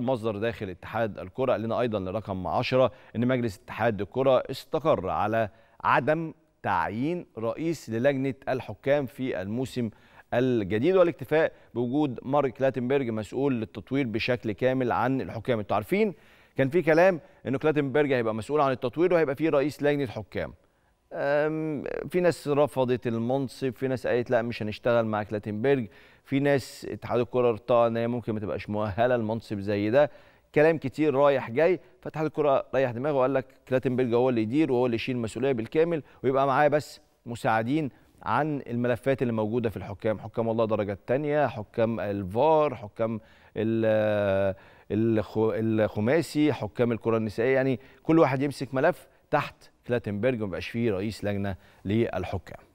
المصدر داخل اتحاد الكرة قال لنا أيضا لرقم 10 أن مجلس اتحاد الكرة استقر على عدم تعيين رئيس للجنة الحكام في الموسم الجديد والاكتفاء بوجود مارك لاتنبرج مسؤول للتطوير بشكل كامل عن الحكام انتوا عارفين كان في كلام ان كلاتنبرج هيبقى مسؤول عن التطوير وهيبقى فيه رئيس لجنه حكام في ناس رفضت المنصب في ناس قالت لا مش هنشتغل مع كلاتنبرج في ناس اتحاد الكره ارتا ان هي ممكن ما تبقاش مؤهله لمنصب زي ده كلام كتير رايح جاي فاتحاد الكره ريح دماغه وقال لك كلاتنبرج هو اللي يدير وهو اللي يشيل المسؤوليه بالكامل ويبقى معاه بس مساعدين عن الملفات اللي موجوده في الحكام حكام والله درجه تانية حكام الفار حكام الخماسي حكام الكره النسائيه يعني كل واحد يمسك ملف تحت كلاتنبرج ومبقاش فيه رئيس لجنه للحكام